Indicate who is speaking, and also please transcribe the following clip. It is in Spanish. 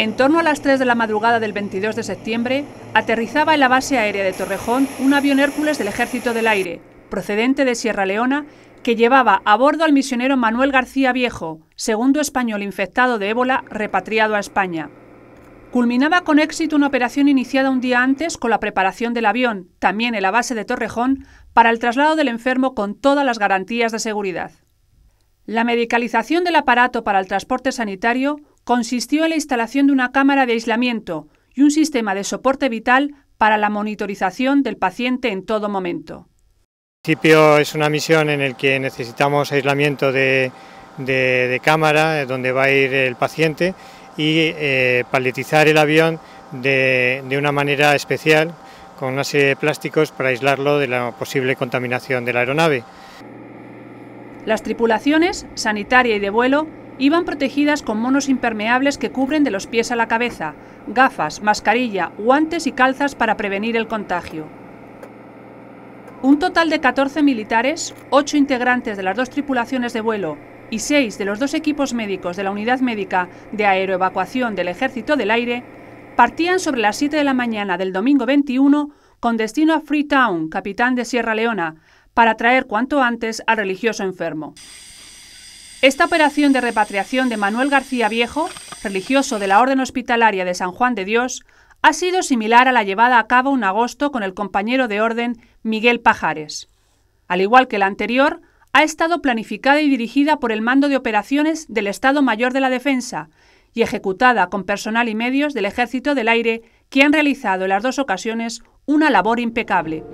Speaker 1: En torno a las 3 de la madrugada del 22 de septiembre, aterrizaba en la base aérea de Torrejón un avión Hércules del Ejército del Aire, procedente de Sierra Leona, que llevaba a bordo al misionero Manuel García Viejo, segundo español infectado de ébola repatriado a España. Culminaba con éxito una operación iniciada un día antes con la preparación del avión, también en la base de Torrejón, para el traslado del enfermo con todas las garantías de seguridad. La medicalización del aparato para el transporte sanitario consistió en la instalación de una cámara de aislamiento y un sistema de soporte vital para la monitorización del paciente en todo momento.
Speaker 2: El principio es una misión en la que necesitamos aislamiento de, cámara, eh, donde va a ir el paciente, y eh, paletizar el avión de una manera especial, con una serie de plásticos para aislarlo de la posible contaminación de la aeronave.
Speaker 1: Las tripulaciones, sanitaria y de vuelo, iban protegidas con monos impermeables que cubren de los pies a la cabeza, gafas, mascarilla, guantes y calzas para prevenir el contagio. Un total de 14 militares, 8 integrantes de las dos tripulaciones de vuelo y 6 de los dos equipos médicos de la Unidad Médica de Aeroevacuación del Ejército del Aire partían sobre las 7 de la mañana del domingo 21 con destino a Freetown, capitán de Sierra Leona, para traer cuanto antes al religioso enfermo. Esta operación de repatriación de Manuel García Viejo, religioso de la Orden Hospitalaria de San Juan de Dios, ha sido similar a la llevada a cabo en agosto con el compañero de orden Miguel Pajares. Al igual que la anterior, ha estado planificada y dirigida por el Mando de Operaciones del Estado Mayor de la Defensa y ejecutada con personal y medios del Ejército del Aire, que han realizado en las dos ocasiones una labor impecable.